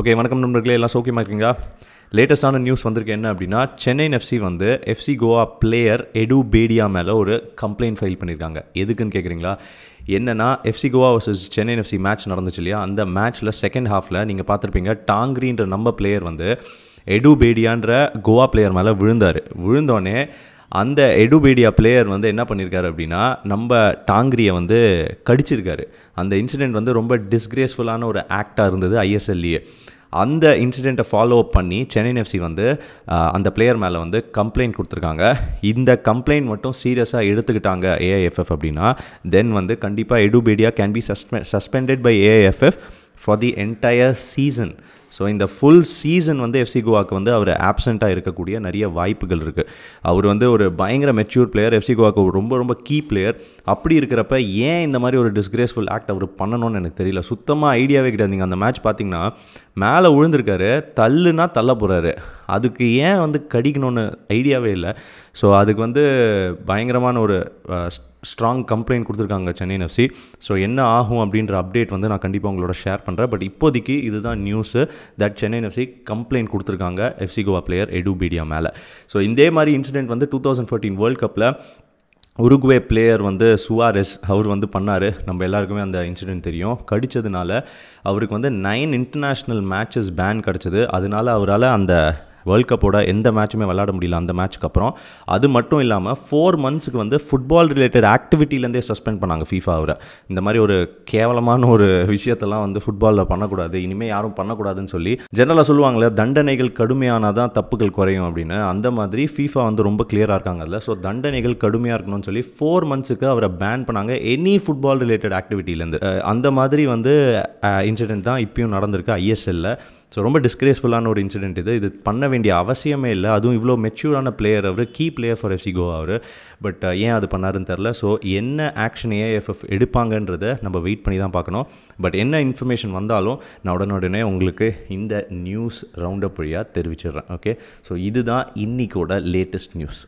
Okay வணக்கம் நண்பர்களே எல்லாம் சௌக்கியமாக இருக்கீங்களா லேட்டஸ்ட்டான நியூஸ் வந்திருக்கு என்ன அப்படின்னா சென்னை எஃப்சி வந்து FC Goa player Edu Bedia மேலே ஒரு கம்ப்ளைண்ட் ஃபைல் பண்ணியிருக்காங்க எதுக்குன்னு கேட்குறீங்களா என்னென்னா FC Goa versus Chennai FC match நடந்துச்சு இல்லையா அந்த மேட்ச்சில் செகண்ட் ஹாஃபில் நீங்கள் பார்த்துருப்பீங்க டாங்கிரின்ற நம்ம பிளேயர் வந்து எடு பேடியான்ற கோவா பிளேயர் மேலே விழுந்தார் விழுந்தோடனே அந்த எடுபீடியா பிளேயர் வந்து என்ன பண்ணியிருக்காரு அப்படின்னா நம்ம டாங்கிரியை வந்து கடிச்சிருக்காரு அந்த இன்சிடெண்ட் வந்து ரொம்ப டிஸ்கிரேஸ்ஃபுல்லான ஒரு ஆக்டாக இருந்தது ஐஎஸ்எல்லியே e. அந்த இன்சிடெண்ட்டை ஃபாலோ அப் பண்ணி சென்னை எஃப்சி வந்து அந்த பிளேயர் மேலே வந்து கம்ப்ளைண்ட் கொடுத்துருக்காங்க இந்த கம்ப்ளைண்ட் மட்டும் சீரியஸாக எடுத்துக்கிட்டாங்க ஏஐஎஃப்எஃப் அப்படின்னா தென் வந்து கண்டிப்பாக Edu Bedia can be suspe suspended by AIFF for the entire season so இந்த ஃபுல் சீசன் வந்து எஃப்சி கோவாக்கு வந்து அவர் ஆப்சண்ட்டாக இருக்கக்கூடிய நிறைய வாய்ப்புகள் இருக்குது அவர் வந்து ஒரு பயங்கர மெச்சூர் பிளேயர் எஃப்சி கோவாக்கு ரொம்ப ரொம்ப கீ பிளேயர் அப்படி இருக்கிறப்ப ஏன் இந்த மாதிரி ஒரு டிஸ்கிரேஸ்ஃபுல் ஆக்ட் அவர் பண்ணணும்னு எனக்கு தெரியல சுத்தமாக ஐடியாவே கிடையாது நீங்கள் அந்த மேட்ச் பார்த்தீங்கன்னா மேலே விழுந்திருக்காரு தள்ளுனா தள்ள போகிறாரு அதுக்கு ஏன் வந்து கடிக்கணும்னு ஐடியாவே இல்லை ஸோ அதுக்கு வந்து பயங்கரமான ஒரு ஸ்ட்ராங் கம்ப்ளைண்ட் கொடுத்துருக்காங்க சென்னை எஃப்சி ஸோ என்ன ஆகும் அப்படின்ற அப்டேட் வந்து நான் கண்டிப்பாக உங்களோட ஷேர் பண்ணுறேன் பட் இப்போதைக்கு இதுதான் news that Chennai FC complaint கொடுத்துருக்காங்க எஃப்சி கோவா பிளேயர் எடுபீடியா மேலே ஸோ இதே மாதிரி இன்சிடெண்ட் வந்து டூ தௌசண்ட் ஃபோர்டீன் வேர்ல்ட் கப்பில் உருகுவே பிளேயர் வந்து சுவாரஸ் அவர் வந்து பண்ணார் நம்ம எல்லாருக்குமே அந்த இன்சிடென்ட் தெரியும் கடித்ததுனால அவருக்கு வந்து நைன் இன்டர்நேஷ்னல் மேட்சஸ் பேன் கிடச்சிது அதனால அவரால் அந்த வேர்ல்ட் கப்போட எந்த மேட்சுமே விளாட முடியல அந்த மேட்ச்க்கு அப்புறம் அது மட்டும் இல்லாமல் ஃபோர் மந்த்ஸுக்கு வந்து ஃபுட்பால் ரிலேட்டட் ஆக்டிவிட்டிலேருந்தே சஸ்பெண்ட் பண்ணாங்க ஃபீஃபா அவரை இந்த மாதிரி ஒரு கேவலமான ஒரு விஷயத்தெல்லாம் வந்து ஃபுட்பாலில் பண்ணக்கூடாது இனிமேல் யாரும் பண்ணக்கூடாதுன்னு சொல்லி ஜென்ரலாக சொல்லுவாங்களே தண்டனைகள் கடுமையானால் தான் தப்புகள் குறையும் அப்படின்னு அந்த மாதிரி ஃபீஃபா வந்து ரொம்ப கிளியராக இருக்காங்க அதில் ஸோ தண்டனைகள் கடுமையாக இருக்கணும்னு சொல்லி ஃபோர் மந்த்ஸுக்கு அவரை பேன் பண்ணாங்க எனி ஃபுட்பால் ரிலேட்டட் ஆக்டிவிட்டிலேருந்து அந்த மாதிரி வந்து இன்சிடென்ட் தான் இப்பயும் நடந்திருக்கு ஐஎஸ்எல்ல ஸோ ரொம்ப டிஸ்கிரேஸ்ஃபுல்லான ஒரு இன்சிடென்ட் இது இது பண்ண வேண்டிய அவசியமே இல்லை அதுவும் இவ்வளோ மெச்சூரான பிளேயர் அவர் key player for FC Goa அவர் பட் ஏன் அது பண்ணாருன்னு தெரில ஸோ என்ன ஆக்ஷன் ஏஎஃப்எஃப் எடுப்பாங்கன்றதை நம்ம வெயிட் பண்ணி தான் பார்க்கணும் பட் என்ன இன்ஃபர்மேஷன் வந்தாலும் நான் உடனுடனே உங்களுக்கு இந்த நியூஸ் ரவுண்டப் வழியாக தெரிவிச்சிடுறேன் ஓகே ஸோ இதுதான் இன்றைக்கோட லேட்டஸ்ட் நியூஸ்